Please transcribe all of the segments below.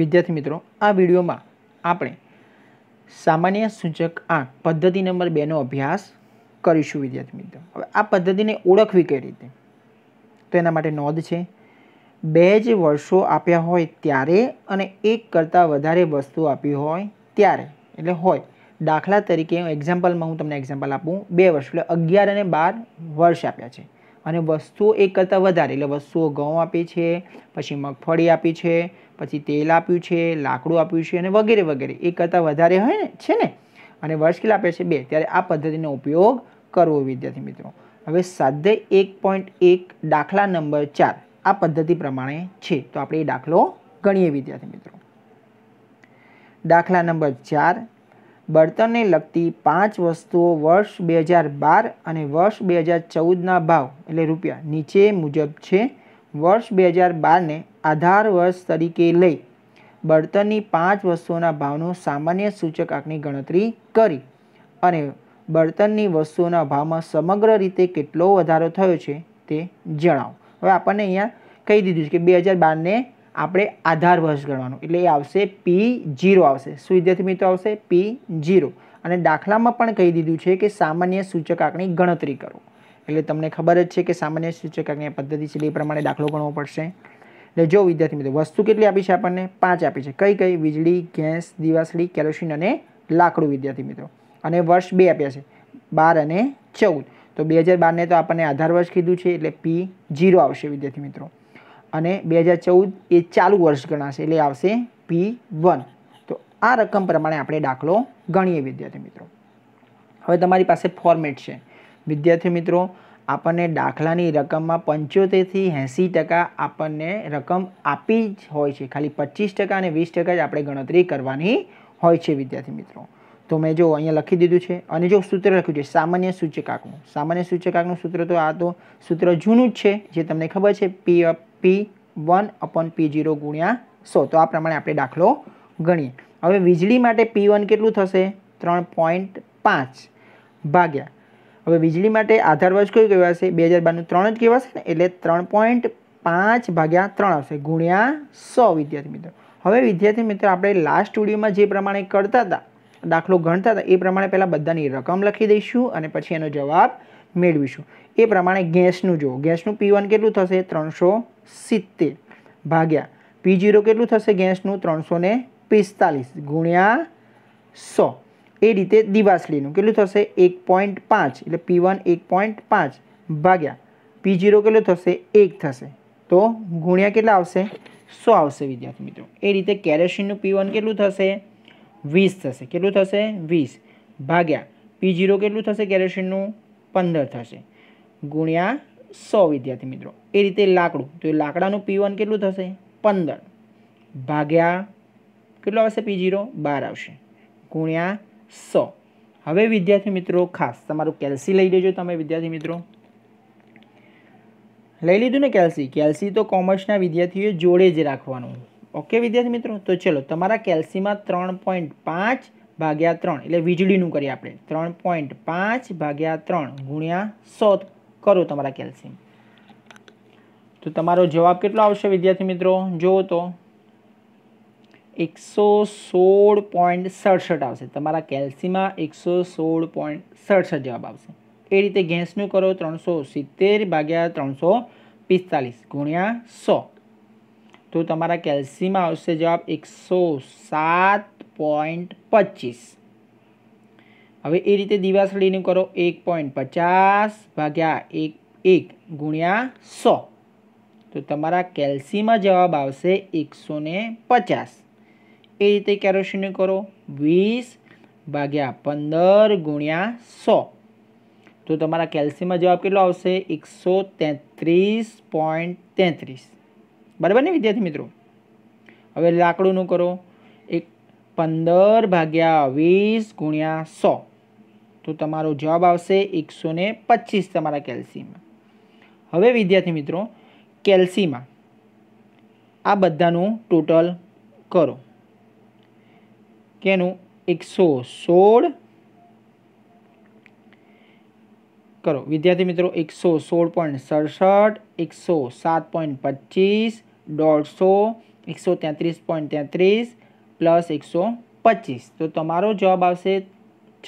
વિદ્યાર્થી મિત્રો આ વિડીયોમાં આપણે સામાન્ય સૂચક આંક પદ્ધતિ નંબર બેનો અભ્યાસ કરીશું વિદ્યાર્થી મિત્રો હવે આ પદ્ધતિને ઓળખવી કઈ રીતે તો એના માટે નોંધ છે બે જ વર્ષો આપ્યા હોય ત્યારે અને એક કરતાં વધારે વસ્તુ આપી હોય ત્યારે એટલે હોય દાખલા તરીકે એક્ઝામ્પલમાં હું તમને એક્ઝામ્પલ આપું બે વર્ષ એટલે અગિયાર અને બાર વર્ષ આપ્યા છે અને વસ્તુઓ એક કરતાં વધારે એટલે વસ્તુઓ ઘઉં આપી છે પછી મગફળી આપી છે પછી તેલ આપ્યું છે લાકડું આપ્યું છે અને વગેરે વગેરે એક કરતાં વધારે હોય ને છે ને અને વર્ષકીલ આપે છે બે ત્યારે આ પદ્ધતિનો ઉપયોગ કરવો વિદ્યાર્થી મિત્રો હવે સાધ્ય એક પોઈન્ટ એક દાખલા નંબર ચાર આ પદ્ધતિ પ્રમાણે છે તો આપણે એ દાખલો ગણીએ વિદ્યાર્થી મિત્રો દાખલા નંબર ચાર બળતણને લગતી પાંચ વસ્તુઓ વર્ષ બે હજાર બાર અને વર્ષ બે હજાર ચૌદના ભાવ એટલે રૂપિયા નીચે મુજબ છે વર્ષ બે હજાર બારને આધાર વર્ષ તરીકે લઈ બળતણની પાંચ વસ્તુઓના ભાવનો સામાન્ય સૂચક આંકની ગણતરી કરી અને બળતણની વસ્તુઓના ભાવમાં સમગ્ર રીતે કેટલો વધારો થયો છે તે જણાવો હવે આપણને અહીંયા કહી દીધું છે કે બે હજાર બારને આપણે આધાર વર્ષ ગણવાનું એટલે એ આવશે પી જીરો આવશે શું વિદ્યાર્થી મિત્રો આવશે પી જીરો અને દાખલામાં પણ કહી દીધું છે કે સામાન્ય સૂચક આંકની ગણતરી કરો એટલે તમને ખબર જ છે કે સામાન્ય સૂચક આંકની પદ્ધતિ છે એ પ્રમાણે દાખલો ગણવો પડશે એટલે જો વિદ્યાર્થી મિત્રો વસ્તુ કેટલી આપી છે આપણને પાંચ આપી છે કઈ કઈ વીજળી ગેસ દિવાસળી કેરોસીન અને લાકડું વિદ્યાર્થી મિત્રો અને વર્ષ બે આપ્યા છે બાર અને ચૌદ તો બે હજાર બારને તો આપણને આધાર વર્ષ કીધું છે એટલે પી જીરો આવશે વિદ્યાર્થી મિત્રો અને બે હજાર ચૌદ એ ચાલુ વર્ષ ગણાશે એટલે આવશે પી વન તો આ રકમ પ્રમાણે આપણે દાખલો ગણીએ વિદ્યાર્થી મિત્રો હવે તમારી પાસે ફોર્મેટ છે વિદ્યાર્થી મિત્રો આપણને દાખલાની રકમમાં પંચોતેરથી એંસી ટકા આપણને રકમ આપી જ હોય છે ખાલી પચીસ ટકા અને વીસ ટકા જ આપણે ગણતરી કરવાની હોય છે વિદ્યાર્થી મિત્રો તો મેં જો અહીંયા લખી દીધું છે અને જો સૂત્ર લખ્યું છે સામાન્ય સૂચકાંકનું સામાન્ય સૂચકાંકનું સૂત્ર તો આ તો સૂત્ર જૂનું જ છે જે તમને ખબર છે પી પી વન અપન પી જીરો ગુણ્યા સો તો આ પ્રમાણે આપણે દાખલો ગણીએ હવે વીજળી માટે પી વન કેટલું થશે ત્રણ પોઈન્ટ પાંચ ભાગ્યા હવે વીજળી માટે આધાર વર્ષ કયું કહેવાશે બે હજાર બારનું ત્રણ જ કહેવાશે ને એટલે ત્રણ પોઈન્ટ પાંચ ભાગ્યા ત્રણ આવશે ગુણ્યા સો વિદ્યાર્થી મિત્રો હવે વિદ્યાર્થી મિત્રો આપણે લાસ્ટ સ્ટુડિયોમાં જે પ્રમાણે કરતા હતા દાખલો ગણતા હતા એ પ્રમાણે પહેલાં બધાની રકમ લખી દઈશું અને પછી એનો જવાબ મેળવીશું એ પ્રમાણે ગેસનું જુઓ ગેસનું પી વન કેટલું થશે ત્રણસો સિત્તેર ભાગ્યા પી જીરો કેટલું થશે ગેસનું ત્રણસો ને પિસ્તાલીસ ગુણ્યા સો એ રીતે દિવાસલીનું કેટલું થશે એક પોઈન્ટ પાંચ એટલે પી વન એક પોઈન્ટ પાંચ ભાગ્યા પી જીરો કેટલું થશે એક થશે તો ગુણ્યા કેટલા આવશે સો આવશે વિદ્યાર્થી મિત્રો એ રીતે કેરોસીનનું પી વન કેટલું થશે વીસ થશે કેટલું થશે વીસ ભાગ્યા પી જીરો કેટલું થશે કેરોસીનનું પંદર થશે ગુણ્યા સો વિદ્યાર્થી મિત્રો એ રીતે લાકડું તો એ લાકડાનું પી વન કેટલું થશે પંદર ભાગ્યા કેટલો આવશે પી જીરો બાર આવશે ગુણ્યા સો હવે વિદ્યાર્થી મિત્રો ખાસ તમારું કેલ્સી લઈ લેજો તમે વિદ્યાર્થી મિત્રો લઈ લીધું ને કેલ્સી કેલ્સી તો કોમર્સના વિદ્યાર્થીઓએ જોડે જ રાખવાનું ઓકે વિદ્યાર્થી મિત્રો તો ચલો તમારા કેલ્સીમાં ત્રણ પોઈન્ટ પાંચ ભાગ્યા ત્રણ એટલે વીજળીનું કરીએ આપણે ત્રણ પોઈન્ટ પાંચ ભાગ્યા ત્રણ ગુણ્યા સો કરો તમારા કેલ્શિયમ તો તમારો જવાબ કેટલો આવશે વિદ્યાર્થી મિત્રો જુઓ તો એકસો સોળ પોઈન્ટ સડસઠ આવશે તમારા કેલ્સીમાં એકસો સોળ પોઈન્ટ સડસઠ જવાબ આવશે એ રીતે ગેસનું કરો ત્રણસો સિત્તેર ભાગ્યા ત્રણસો પિસ્તાલીસ ગુણ્યા સો તો તમારો કેલ્શિયમ આવશે જવાબ 107.25 હવે એ રીતે divisionsણી કરો 1.50 ભાગ્યા 1 1 * 100 તો તમારો કેલ્શિયમનો જવાબ આવશે 150 એ જ રીતે કેલ્ક્યુલેશન કરો 20 ભાગ્યા 15 * 100 તો તમારો કેલ્શિયમનો જવાબ કેટલો આવશે 133.33 બરાબર ને વિદ્યાર્થી મિત્રો હવે લાકડુંનું કરો એક પંદર ભાગ્યા વીસ ગુણ્યા સો તો તમારો જવાબ આવશે એકસો ને પચીસ તમારા કેલ્સીમાં હવે વિદ્યાર્થી મિત્રો કેલ્સીમાં આ બધાનું ટોટલ કરો કેનું એકસો સોળ કરો વિદ્યાર્થી મિત્રો એકસો સોળ પોઈન્ટ સડસઠ એકસો સાત પોઈન્ટ પચીસ દોઢસો એકસો તેત્રીસ પોઈન્ટ તેત્રીસ પ્લસ એકસો પચીસ તો તમારો જવાબ આવશે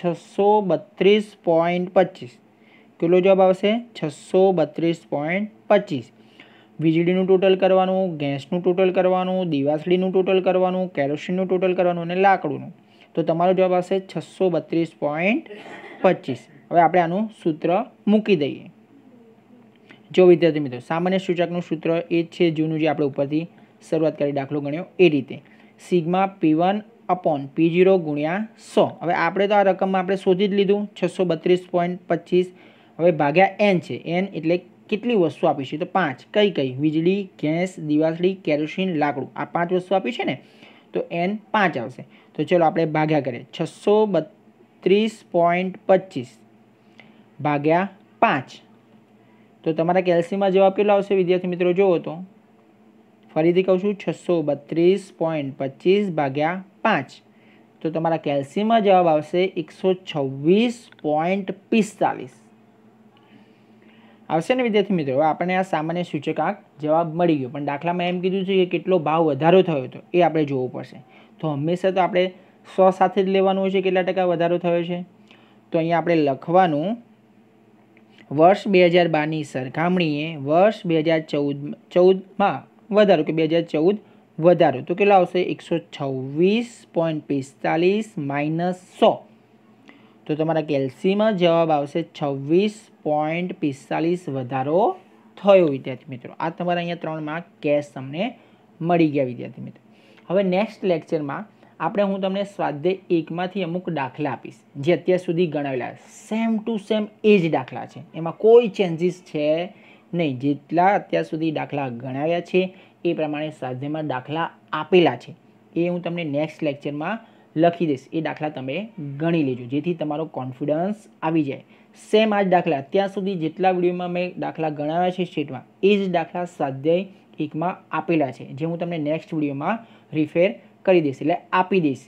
છસો બત્રીસ પોઈન્ટ પચીસ કેટલો જવાબ આવશે છસો બત્રીસ પોઈન્ટ પચીસ વીજળીનું ટોટલ કરવાનું ગેસનું ટોટલ કરવાનું દિવાસળીનું ટોટલ કરવાનું કેરોસીનનું ટોટલ કરવાનું અને લાકડુંનું તો તમારો જવાબ આવશે છસો બત્રીસ પોઈન્ટ પચીસ હવે આપણે આનું સૂત્ર મૂકી દઈએ જો વિદ્યાર્થી મિત્રો સામાન્ય સૂચકનું સૂત્ર એ છે જૂનું જે આપણે ઉપરથી શરૂઆત કરી દાખલો ગણ્યો એ રીતે sigma P one upon P zero ગુણ્યા સો હવે આપણે તો આ રકમમાં આપણે શોધી જ લીધું છસો બત્રીસ પોઈન્ટ પચીસ હવે ભાગ્યા એન છે એન એટલે કેટલી વસ્તુ આપી છે તો પાંચ કઈ કઈ વીજળી ગેસ દિવાસળી કેરોસીન લાકડું આ પાંચ વસ્તુ આપી છે ને તો એન પાંચ આવશે તો ચલો આપણે ભાગ્યા કરીએ છસો બત્રીસ પોઈન્ટ પચીસ ભાગ્યા પાંચ તો તમારા કેલ્સીમાં જવાબ કેટલો આવશે વિદ્યાર્થી મિત્રો જુઓ તો ફરીથી કહું છું છસો બત્રીસ પોઈન્ટ પચીસ ભાગ્યા પાંચ તો તમારા કેલ્સીમાં જવાબ આવશે એકસો છવ્વીસ પોઈન્ટ પિસ્તાલીસ આવશે ને વિદ્યાર્થી મિત્રો આપણને આ સામાન્ય સૂચકાંક જવાબ મળી ગયો પણ દાખલામાં એમ કીધું છે કે કેટલો ભાવ વધારો થયો હતો એ આપણે જોવું પડશે તો હંમેશા તો આપણે સો સાથે જ લેવાનું હોય છે કેટલા ટકા વધારો થયો છે તો અહીંયા આપણે લખવાનું વર્ષ બે હજાર બારની સરખામણીએ વર્ષ બે હજાર ચૌદ ચૌદમાં વધારો કે બે હજાર ચૌદ વધારો તો કેટલો આવશે એકસો છવ્વીસ પોઈન્ટ પિસ્તાલીસ માઇનસ સો તો તમારા કેલ્સીમાં જવાબ આવશે છવ્વીસ પોઈન્ટ પિસ્તાલીસ વધારો થયો વિદ્યાર્થી મિત્રો આ તમારા અહીંયા ત્રણ માર્ક કેશ તમને મળી ગયા વિદ્યાર્થી મિત્રો હવે નેક્સ્ટ લેક્ચરમાં આપણે હું તમને સ્વાધ્યાય એકમાંથી અમુક દાખલા આપીશ જે અત્યાર સુધી ગણાવેલા સેમ ટુ સેમ એ જ દાખલા છે એમાં કોઈ ચેન્જીસ છે નહીં જેટલા અત્યાર સુધી દાખલા ગણાવ્યા છે એ પ્રમાણે સ્વાધ્યાયમાં દાખલા આપેલા છે એ હું તમને નેક્સ્ટ લેક્ચરમાં લખી દઈશ એ દાખલા તમે ગણી લેજો જેથી તમારો કોન્ફિડન્સ આવી જાય સેમ આ જ દાખલા અત્યાર સુધી જેટલા વિડીયોમાં મેં દાખલા ગણાવ્યા છે સ્ટેટમાં એ જ દાખલા સ્વાધ્યાય એકમાં આપેલા છે જે હું તમને નેક્સ્ટ વિડીયોમાં રિફેર કરી દઈશ એટલે આપી દઈશ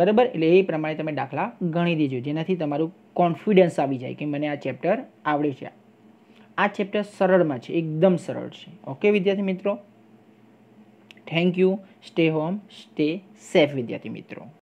બરાબર એટલે એ પ્રમાણે તમે દાખલા ગણી દેજો જેનાથી તમારું કોન્ફિડન્સ આવી જાય કે મને આ ચેપ્ટર આવડે છે આ ચેપ્ટર સરળમાં છે એકદમ સરળ છે ઓકે વિદ્યાર્થી મિત્રો thank you stay home stay safe વિદ્યાર્થી મિત્રો